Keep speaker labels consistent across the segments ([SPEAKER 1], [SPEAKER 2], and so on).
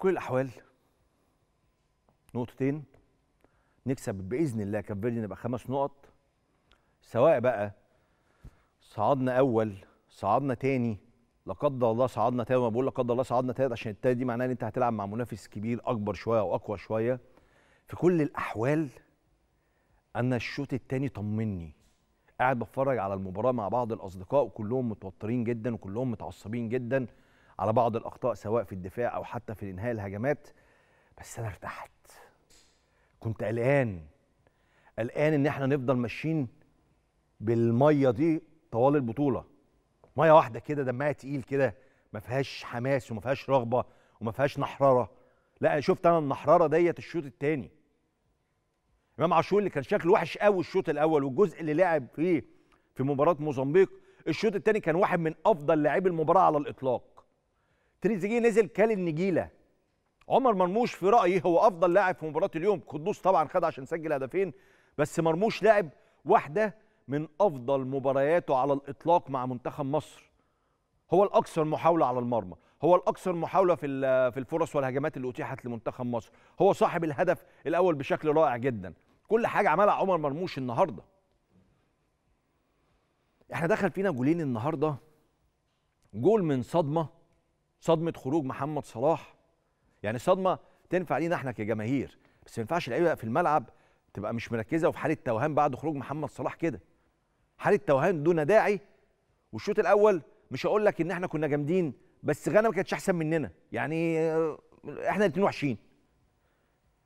[SPEAKER 1] كل الاحوال نقطتين نكسب باذن الله كاب نبقى خمس نقط سواء بقى صعدنا اول صعدنا تاني لا قدر الله صعدنا تالت ما بقول لا قدر الله صعدنا تالت عشان التالت دي معناها ان انت هتلعب مع منافس كبير اكبر شويه او اقوى شويه في كل الاحوال انا الشوط التاني طمني قاعد بتفرج على المباراه مع بعض الاصدقاء وكلهم متوترين جدا وكلهم متعصبين جدا على بعض الاخطاء سواء في الدفاع او حتى في انهاء الهجمات بس انا ارتحت كنت قلقان قلقان ان احنا نفضل ماشيين بالميه دي طوال البطوله ميه واحده كده دمها تقيل كده ما فيهاش حماس وما فيهاش رغبه وما فيهاش نحرره لا شفت انا النحرره ديت الشوط الثاني امام عاشور اللي كان شكله وحش قوي الشوط الاول والجزء اللي لعب فيه في مباراه موزمبيق الشوط الثاني كان واحد من افضل لاعبي المباراه على الاطلاق تريزيجيه نزل كال النجيله عمر مرموش في رايي هو افضل لاعب في مباراه اليوم قدوس طبعا خد عشان سجل هدفين بس مرموش لاعب واحده من افضل مبارياته على الاطلاق مع منتخب مصر هو الاكثر محاوله على المرمى هو الاكثر محاوله في في الفرص والهجمات اللي اتيحت لمنتخب مصر هو صاحب الهدف الاول بشكل رائع جدا كل حاجه عملها عمر مرموش النهارده احنا دخل فينا جولين النهارده جول من صدمه صدمه خروج محمد صلاح يعني صدمه تنفع لينا احنا كجماهير بس ما ينفعش اللعيبه في الملعب تبقى مش مركزه وفي حاله توهان بعد خروج محمد صلاح كده حاله توهان دون داعي والشوط الاول مش هقول لك ان احنا كنا جامدين بس غانا ما كانتش احسن مننا يعني آه، احنا الاثنين وحشين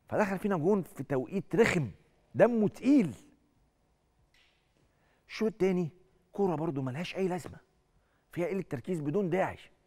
[SPEAKER 1] فدخل فينا جون في توقيت رخم دمه تقيل الشوط الثاني كوره برده ملهاش اي لازمه فيها قله تركيز بدون داعي